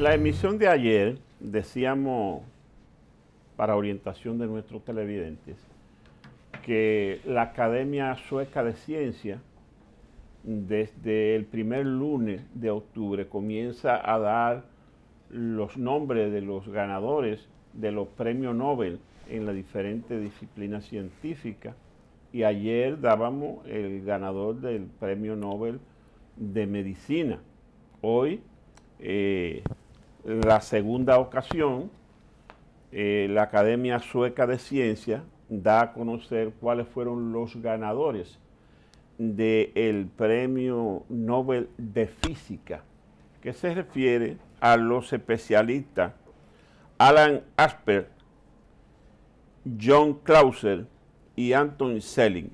En la emisión de ayer decíamos, para orientación de nuestros televidentes, que la Academia Sueca de Ciencia, desde el primer lunes de octubre, comienza a dar los nombres de los ganadores de los premios Nobel en las diferentes disciplinas científicas. Y ayer dábamos el ganador del premio Nobel de Medicina. Hoy eh, la segunda ocasión, eh, la Academia Sueca de Ciencia da a conocer cuáles fueron los ganadores del Premio Nobel de Física, que se refiere a los especialistas Alan Asper, John Clauser y Anton Selling.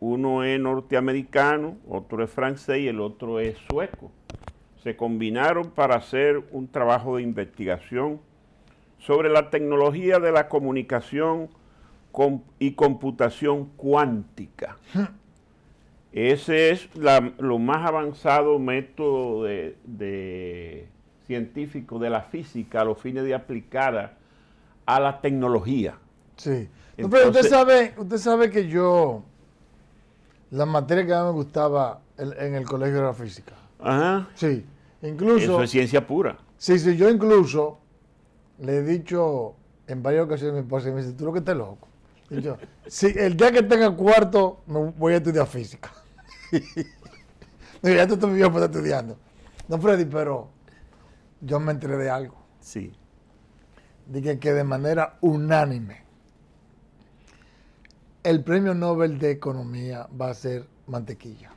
Uno es norteamericano, otro es francés y el otro es sueco se combinaron para hacer un trabajo de investigación sobre la tecnología de la comunicación y computación cuántica. Ese es lo más avanzado método de, científico de la física a los fines de aplicar a la tecnología. Sí. usted sabe, usted sabe que yo, la materia que a mí me gustaba en, en el colegio era física. Ajá. Sí. Incluso, Eso es ciencia pura. Sí, sí, yo incluso le he dicho en varias ocasiones a mi esposa, me dice, tú lo que estás loco. Y yo, si el día que tenga cuarto, me voy a estudiar física. ya tú estás para estudiando. No, Freddy, pero yo me enteré de algo. Sí. Dije que de manera unánime el premio Nobel de Economía va a ser mantequilla.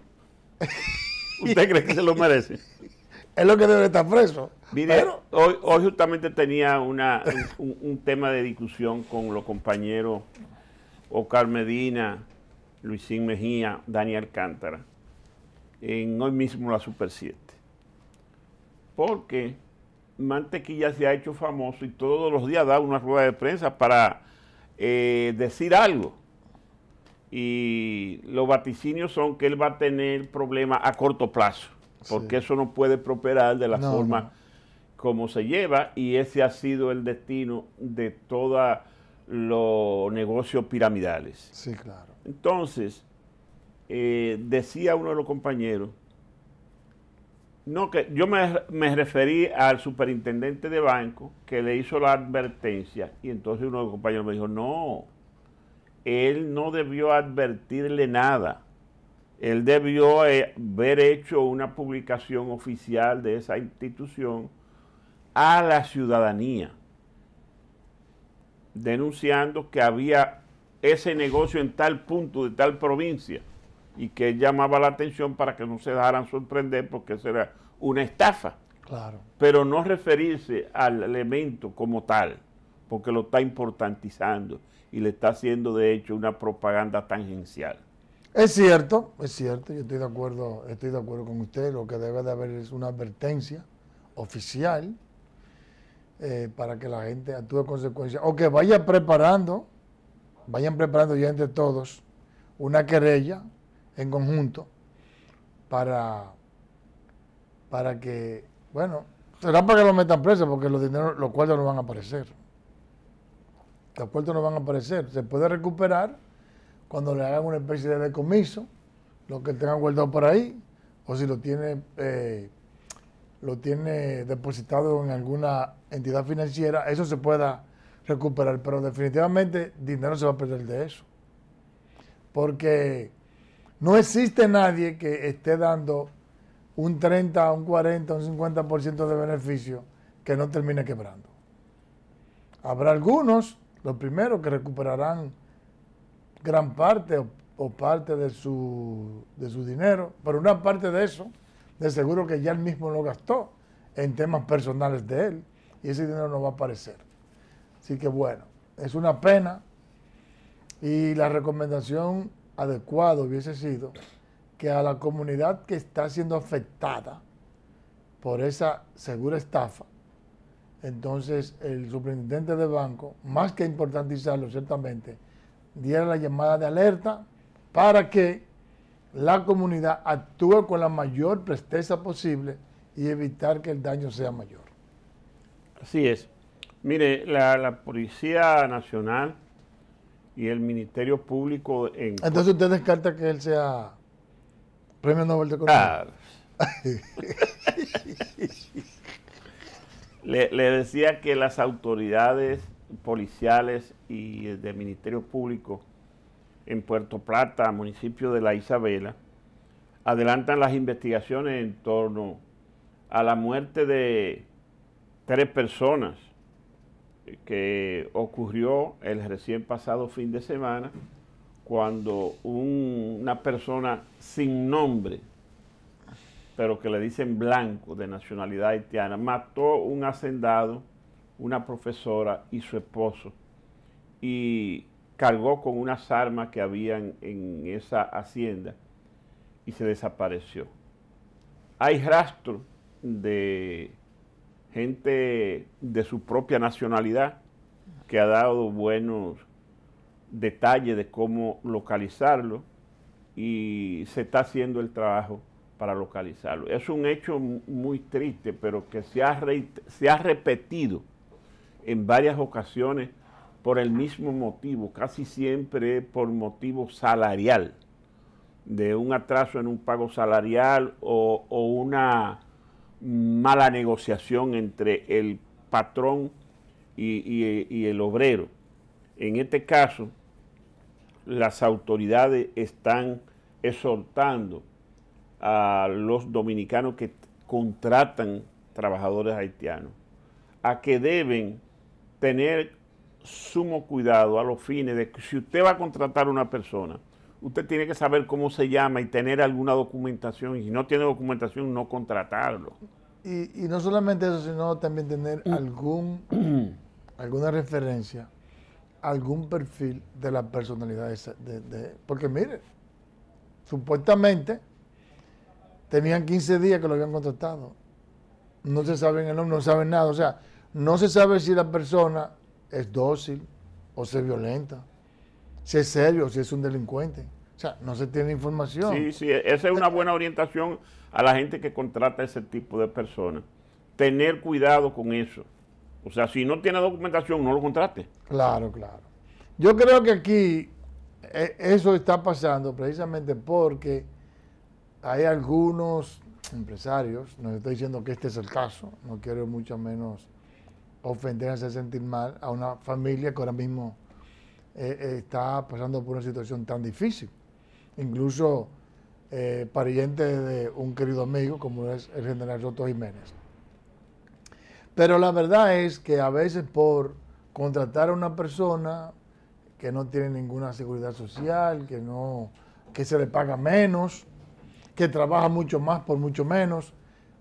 ¿Usted cree que se lo merece? es lo que debe estar preso. hoy, justamente tenía un, tema de discusión con los compañeros Ocar Medina, Luisín Mejía, Daniel Cántara, en hoy mismo la Super 7. Porque Mantequilla se ha hecho famoso y todos los días da una rueda de prensa para eh, decir algo. Y los vaticinios son que él va a tener problemas a corto plazo porque eso no puede prosperar de la forma como se lleva y ese ha sido el destino de todos los negocios piramidales. Sí, claro. Entonces, eh, decía uno de los compañeros, no, que yo me, me, referí al superintendente de banco que le hizo la advertencia y entonces uno de los compañeros me dijo, no, él no debió advertirle nada él debió eh, haber hecho una publicación oficial de esa institución a la ciudadanía, denunciando que había ese negocio en tal punto de tal provincia y que él llamaba la atención para que no se dejaran sorprender porque eso era una estafa. Claro. Pero no referirse al elemento como tal, porque lo está importantizando y le está haciendo de hecho una propaganda tangencial. Es cierto, es cierto, yo estoy de acuerdo, estoy de acuerdo con usted, lo que debe de haber es una advertencia oficial eh, para que la gente actúe con consecuencia, o que vaya preparando, vayan preparando ya entre todos una querella en conjunto para, para que, bueno, será para que lo metan preso, porque los dineros, los cuartos no van a aparecer. Los cuartos no van a aparecer, se puede recuperar cuando le hagan una especie de decomiso, lo que tengan guardado por ahí, o si lo tiene, eh, lo tiene depositado en alguna entidad financiera, eso se pueda recuperar, pero definitivamente dinero se va a perder de eso. Porque no existe nadie que esté dando un 30, un 40, un 50% de beneficio que no termine quebrando. Habrá algunos, los primeros, que recuperarán gran parte o, parte de su, dinero, pero una parte de eso, de seguro que ya él mismo lo gastó en temas personales de él, y ese dinero no va a aparecer. Así que bueno, es una pena, y la recomendación adecuada hubiese sido que a la comunidad que está siendo afectada por esa segura estafa, entonces el superintendente de banco, más que importantizarlo ciertamente, diera la llamada de alerta para que la comunidad actúe con la mayor presteza posible y evitar que el daño sea mayor. Así es. Mire, la, Policía Nacional y el Ministerio Público... Entonces usted descarta que él sea premio Nobel de Economía. Claro. le decía que las autoridades policiales y eh, del Ministerio Público en Puerto Plata, municipio de La Isabela, adelantan las investigaciones en torno a la muerte de tres personas que ocurrió el recién pasado fin de semana cuando una persona sin nombre, pero que le dicen blanco de nacionalidad haitiana, mató un hacendado una profesora y su esposo y cargó con unas armas que habían en esa hacienda y se desapareció. Hay rastro de gente de su propia nacionalidad que ha dado buenos detalles de cómo localizarlo y se está haciendo el trabajo para localizarlo. Es un hecho muy triste, pero que se ha, se ha repetido en varias ocasiones por el mismo motivo, casi siempre por motivo salarial, de un atraso en un pago salarial o, una mala negociación entre el patrón y, y el obrero. En este caso, las autoridades están exhortando a los dominicanos que contratan trabajadores haitianos a que deben tener sumo cuidado a los fines de que si usted va a contratar a una persona, usted tiene que saber cómo se llama y tener alguna documentación. Y si no tiene documentación, no contratarlo. Y, no solamente eso, sino también tener mm. algún, alguna referencia, algún perfil de la personalidad. De, de, porque mire, supuestamente tenían 15 días que lo habían contratado. No se saben el nombre, no saben nada. O sea, no se sabe si la persona es dócil o se violenta, si es serio, o si es un delincuente. O sea, no se tiene información. Sí, sí, e-, esa es una buena orientación a la gente que contrata ese tipo de personas. Tener cuidado con eso. O sea, si no tiene documentación, no lo contrate. Claro, claro. Yo creo que aquí e, eso está pasando precisamente porque hay algunos empresarios, no estoy diciendo que este es el caso, no quiero mucho menos ofender, sentir mal a una familia que ahora mismo eh, eh, está pasando por una situación tan difícil. Incluso eh, pariente de un querido amigo como es el general Soto Jiménez. Pero la verdad es que a veces por contratar a una persona que no tiene ninguna seguridad social, que, no, que se le paga menos, que trabaja mucho más por mucho menos,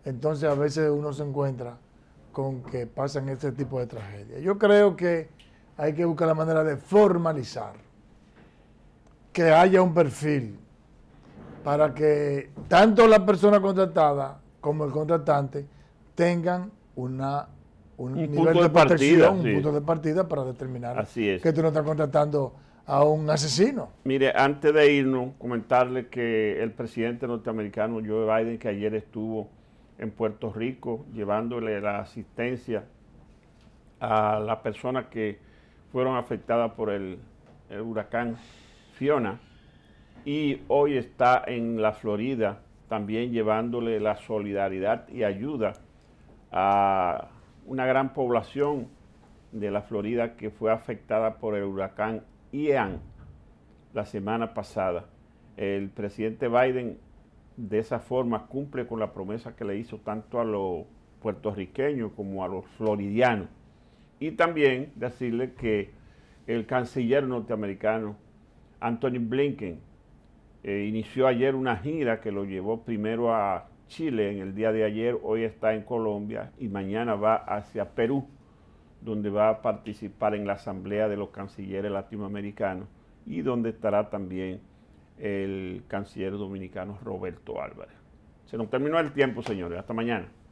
entonces a veces uno se encuentra con que pasan este tipo de tragedias. Yo creo que hay que buscar la manera de formalizar que haya un perfil para que tanto la persona contratada como el contratante tengan una, un, nivel de, protección, partida, un punto de partida para determinar que tú no estás contratando a un asesino. Mire, antes de irnos, comentarle que el presidente norteamericano Joe Biden, que ayer estuvo en Puerto Rico, llevándole la asistencia a las personas que fueron afectadas por el, huracán Fiona. Y hoy está en la Florida también llevándole la solidaridad y ayuda a una gran población de la Florida que fue afectada por el huracán Ian la semana pasada. El presidente Biden de esa forma cumple con la promesa que le hizo tanto a los puertorriqueños como a los floridianos. Y también decirle que el canciller norteamericano Anthony Blinken eh, inició ayer una gira que lo llevó primero a Chile en el día de ayer, hoy está en Colombia y mañana va hacia Perú, donde va a participar en la Asamblea de los Cancilleres Latinoamericanos y donde estará también el canciller dominicano Roberto Álvarez. Se nos terminó el tiempo, señores. Hasta mañana.